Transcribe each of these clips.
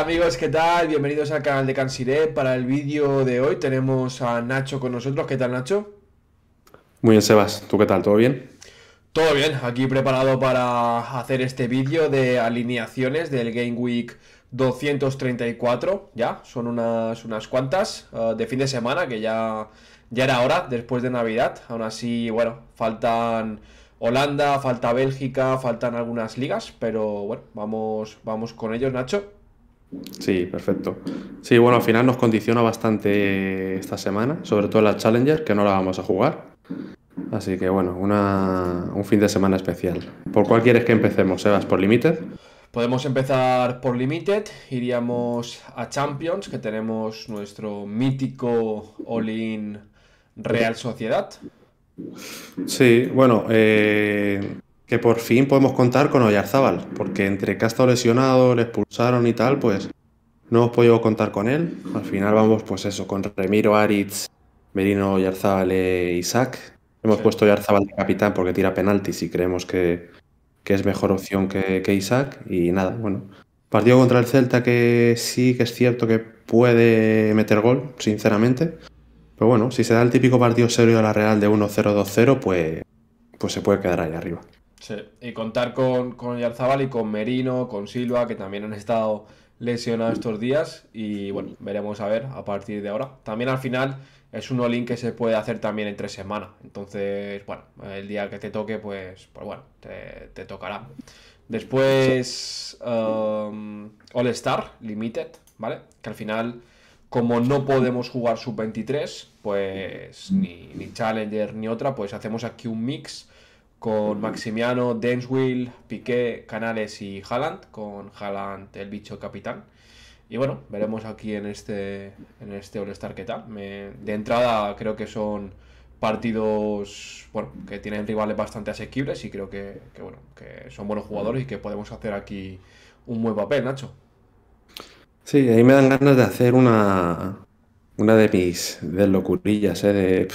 amigos, ¿qué tal? Bienvenidos al canal de Cansire. Para el vídeo de hoy tenemos a Nacho con nosotros. ¿Qué tal Nacho? Muy bien, Sebas. ¿Tú qué tal? ¿Todo bien? Todo bien, aquí preparado para hacer este vídeo de alineaciones del Game Week 234. Ya, son unas, unas cuantas ah, de fin de semana que ya, ya era hora después de Navidad. Aún así, bueno, faltan... Holanda, falta Bélgica, faltan algunas ligas, pero bueno, vamos, vamos con ellos, Nacho. Sí, perfecto. Sí, bueno, al final nos condiciona bastante esta semana, sobre todo la Challenger, que no la vamos a jugar. Así que bueno, un fin de semana especial. ¿Por cuál quieres que empecemos, Sebas? ¿Por Limited? Podemos empezar por Limited, iríamos a Champions, que tenemos nuestro mítico All-in Real Sociedad. Sí, bueno, eh, que por fin podemos contar con Oyarzábal, porque entre que ha estado lesionado, le expulsaron y tal, pues no hemos podido contar con él. Al final vamos, pues eso, con Remiro, Aritz, Merino, Oyarzábal e Isaac. Hemos puesto Oyarzábal de capitán porque tira penaltis y creemos que, es mejor opción que, Isaac. Y nada, bueno. Partido contra el Celta que sí que es cierto que puede meter gol, sinceramente. Pero bueno, si se da el típico partido serio de la Real de 1-0-2-0, pues, pues se puede quedar ahí arriba. Sí, y contar con, con Yarzabal y con Merino, con Silva, que también han estado lesionados estos días. Y bueno, veremos a ver a partir de ahora. También al final es un all que se puede hacer también en tres semanas. Entonces, bueno, el día que te toque, pues, pues bueno, te, tocará. Después, um, All Star Limited, ¿vale? Que al final, como no podemos jugar sub-23, pues ni, ni Challenger ni otra, pues hacemos aquí un mix con Maximiano, Denswil, Piqué, Canales y Haaland, con Haaland el bicho capitán. Y bueno, veremos aquí en este, en este All-Star qué tal. de entrada creo que son partidos bueno, que tienen rivales bastante asequibles y creo que, bueno, que son buenos jugadores y que podemos hacer aquí un buen papel, Nacho. Sí, ahí me dan ganas de hacer una, una de mis locurillas, ¿eh?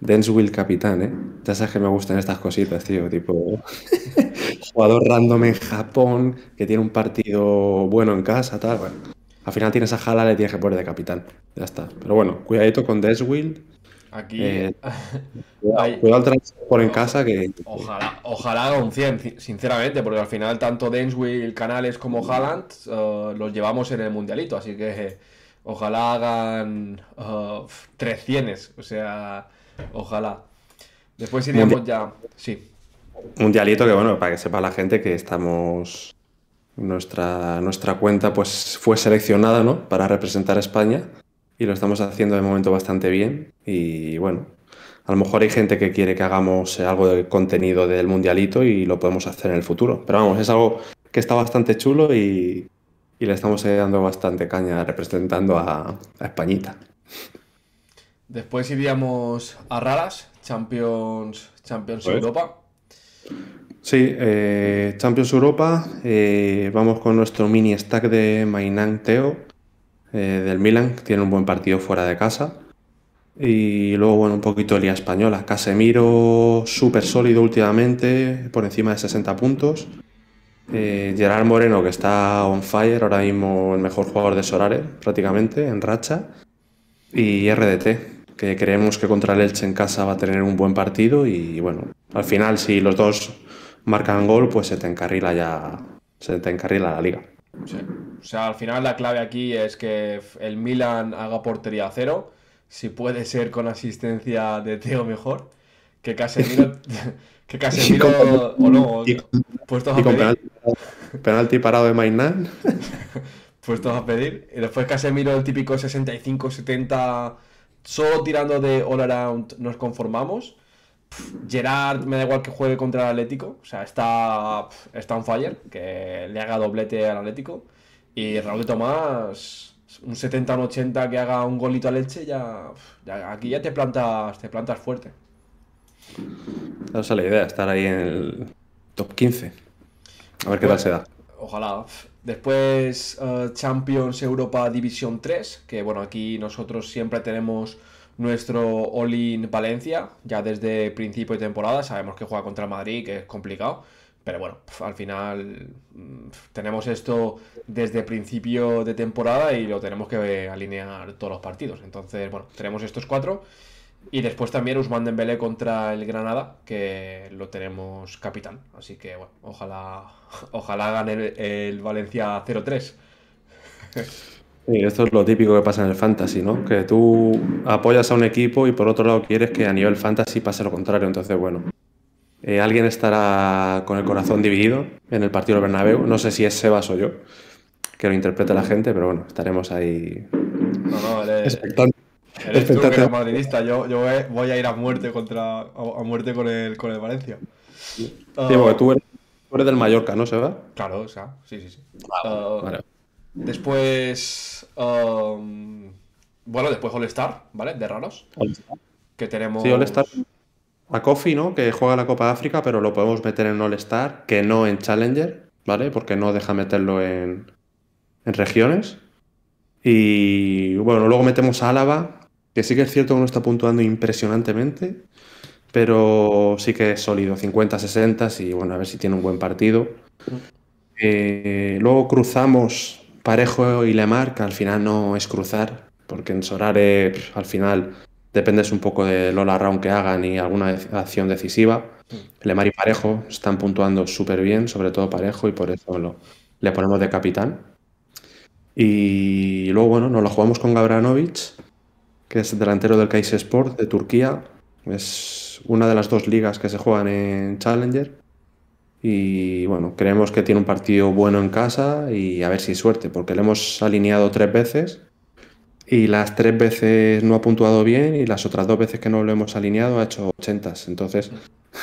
Denswil Capitán, ¿eh? Ya sabes que me gustan estas cositas, tío. Tipo, jugador random en Japón que tiene un partido bueno en casa, tal. Bueno, al final tienes a Jala, le tienes que poner de capitán. Ya está. Pero bueno, cuidadito con Denswil. Aquí. Eh, cuidado, al en casa que. Ojalá, ojalá haga un 100, sinceramente, porque al final tanto Denswil, Canales como Haaland eh, los llevamos en el mundialito, así que. Ojalá hagan 300, eh, o sea, Ojalá. Después iríamos ya. Sí. Un que, bueno, para que sepa la gente que estamos. Nuestra, nuestra cuenta pues fue seleccionada para representar a España y lo estamos haciendo de momento bastante bien. Y bueno, a lo mejor hay gente que quiere que hagamos algo de contenido del mundialito y lo podemos hacer en el futuro. Pero vamos, es algo que está bastante chulo y, le estamos dando bastante caña representando a Españita. Después iríamos a Raras, Champions, Champions pues. Europa. Sí, eh, Champions Europa. Eh, vamos con nuestro mini stack de Mainanteo Teo eh, del Milan. tiene un buen partido fuera de casa. Y luego, bueno, un poquito de Liga Española. Casemiro súper sólido últimamente, por encima de 60 puntos. Gerard Moreno, que está on fire, ahora mismo el mejor jugador de Sorare, prácticamente, en racha. Y RDT, que creemos que contra el Elche en casa va a tener un buen partido y bueno, al final si los dos marcan gol, pues se te encarrila ya, se te encarrila la liga. O sea, al final la clave aquí es que el Milan haga portería a cero, si puede ser con asistencia de Teo mejor, que Casemiro, que Casemiro o no, y, con a pedir. Penalti, parado de Mainan. puesto a pedir. Y después Casemiro el típico 65-70 solo tirando de all around nos conformamos. Gerard, me da igual que juegue contra el Atlético. O sea, está, un fire, que le haga doblete al Atlético. Y Raúl Tomás, un 70 un 80 que haga un golito a leche, ya, aquí ya te plantas, te plantas fuerte. Esa es la idea, estar ahí en el top 15. A ver qué pues tal se da ojalá. Después eh, Champions Europa División 3, que bueno, aquí nosotros siempre tenemos nuestro All-in Valencia, ya desde principio de temporada, sabemos que juega contra Madrid, que es complicado, pero bueno, al final mm, tenemos esto desde principio de temporada y lo tenemos que alinear todos los partidos, entonces bueno, tenemos estos cuatro. Y después también Usman Dembélé contra el Granada, que lo tenemos capitán. Así que bueno, ojalá, ojalá gane el, Valencia 0-3. Sí, esto es lo típico que pasa en el fantasy, ¿no? Que tú apoyas a un equipo y por otro lado quieres que a nivel fantasy pase lo contrario. Entonces, bueno, eh, alguien estará con el corazón dividido en el partido del Bernabéu. No sé si es Sebas o yo, que lo interprete la gente, pero bueno, estaremos ahí no, no, Eres Yo, voy a ir a muerte contra a muerte con el, con el Valencia. Sí, ah. tú eres, del Mallorca, ¿no, Seba? Claro, o sea, sí, sí, sí. Ah, ah, después. Um, bueno, después All-Star, ¿vale? De raros. Que tenemos. Sí, All-Star. A Kofi, ¿no? Que juega la Copa de África, pero lo podemos meter en All-Star, que no en Challenger, ¿vale? Porque no deja meterlo en, en regiones. Y bueno, luego metemos a Álava, que sí que es cierto que uno está puntuando impresionantemente, pero sí que es sólido, 50-60 y bueno, a ver si tiene un buen partido. Eh, luego cruzamos Parejo y Lemar, que al final no es cruzar, porque en Sorare pues, al final dependes un poco de Lola Round que hagan y alguna acción decisiva. Mm. Lemar y Parejo están puntuando súper bien, sobre todo Parejo, y por eso lo, le ponemos de capitán. Y luego, bueno, nos lo jugamos con Gabranovic que es delantero del Sport de Turquía. Es una de las dos ligas que se juegan en Challenger. Y bueno, creemos que tiene un partido bueno en casa y a ver si suerte, porque le hemos alineado tres veces y las tres veces no ha puntuado bien y las otras dos veces que no lo hemos alineado ha hecho 80. Entonces,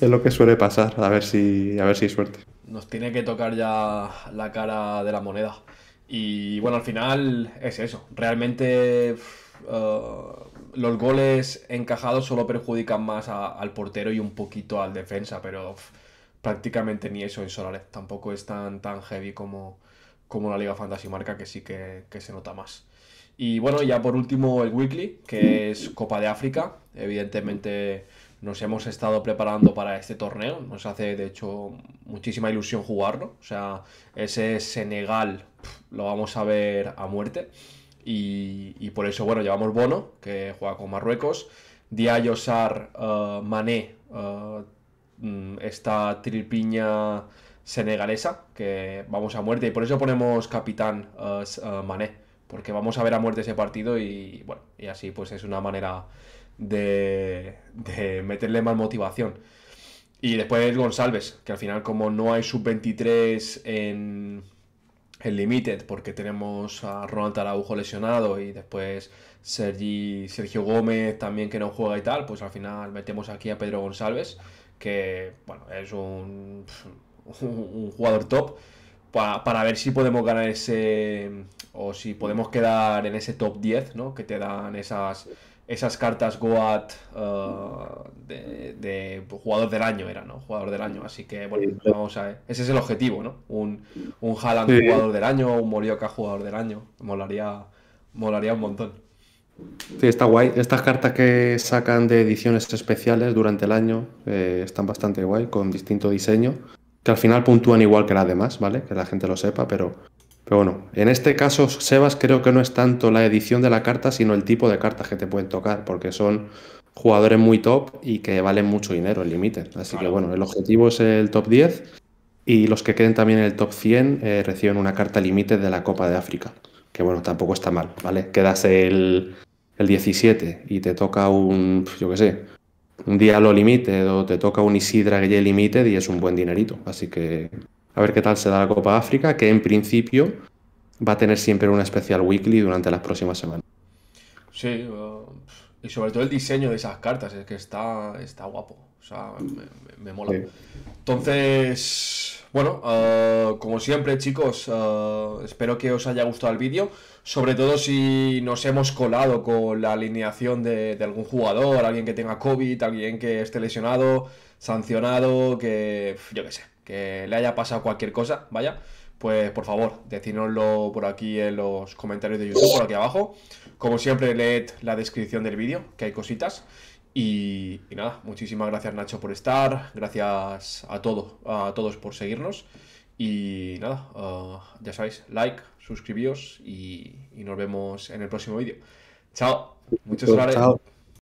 es lo que suele pasar, a ver si a ver si suerte. Nos tiene que tocar ya la cara de la moneda. Y bueno, al final es eso. Realmente eh, los goles encajados solo perjudican más al portero y un poquito al defensa, pero prácticamente ni eso en Solares. Tampoco es tan, tan heavy como, la Liga Fantasy Marca, que sí que, se nota más. Y bueno, ya por último el Weekly, que es Copa de África. Evidentemente nos hemos estado preparando para este torneo. Nos hace, de hecho, muchísima ilusión jugarlo. O sea, ese Senegal lo vamos a ver a muerte. Y, por eso, bueno, llevamos Bono, que juega con Marruecos. Diallo, Sar, eh, Mané, eh, mm, esta tripiña senegalesa, que vamos a muerte. Y por eso ponemos capitán eh, Mané, porque vamos a ver a muerte ese partido y, bueno, y así pues es una manera de, de meterle más motivación. Y después González, que al final como no hay sub-23 en el Limited, porque tenemos a Ronald Araujo lesionado y después Sergio Gómez también que no juega y tal, pues al final metemos aquí a Pedro González, que bueno, es un, un, jugador top, para, para, ver si podemos ganar ese, o si podemos quedar en ese top 10, ¿no? Que te dan esas esas cartas Goat eh, de, jugador del año era, ¿no? Jugador del año. Así que, bueno, vamos a Ese es el objetivo, ¿no? Un, un Haaland jugador del año, un Morioka jugador del año. Molaría, molaría un montón. Sí, está guay. Estas cartas que sacan de ediciones especiales durante el año eh, están bastante guay, con distinto diseño, que al final puntúan igual que las demás, ¿vale? Que la gente lo sepa, pero pero bueno, en este caso, Sebas, creo que no es tanto la edición de la carta, sino el tipo de cartas que te pueden tocar, porque son jugadores muy top y que valen mucho dinero el límite. Así que bueno, el objetivo es el top 10 y los que queden también en el top 100 eh, reciben una carta límite de la Copa de África, que bueno, tampoco está mal, ¿vale? Quedas el, el 17 y te toca un, yo qué sé, un diálogo Limited o te toca un Isidra Gay Limited y es un buen dinerito. Así que a ver qué tal se da la Copa África, que en principio va a tener siempre una especial weekly durante las próximas semanas. Sí, y sobre todo el diseño de esas cartas, es que está, está guapo, o sea, me, mola. Entonces, bueno, eh, como siempre chicos, eh, espero que os haya gustado el vídeo, sobre todo si nos hemos colado con la alineación de, de algún jugador, alguien que tenga COVID, alguien que esté lesionado, sancionado, que yo qué sé que le haya pasado cualquier cosa, vaya, pues por favor, decínoslo por aquí en los comentarios de YouTube, por aquí abajo. Como siempre, leed la descripción del vídeo, que hay cositas. Y, nada, muchísimas gracias Nacho por estar, gracias a, todos a todos por seguirnos. Y nada, ah, ya sabéis, like, suscribíos y, nos vemos en el próximo vídeo. Chao, muchos gracias.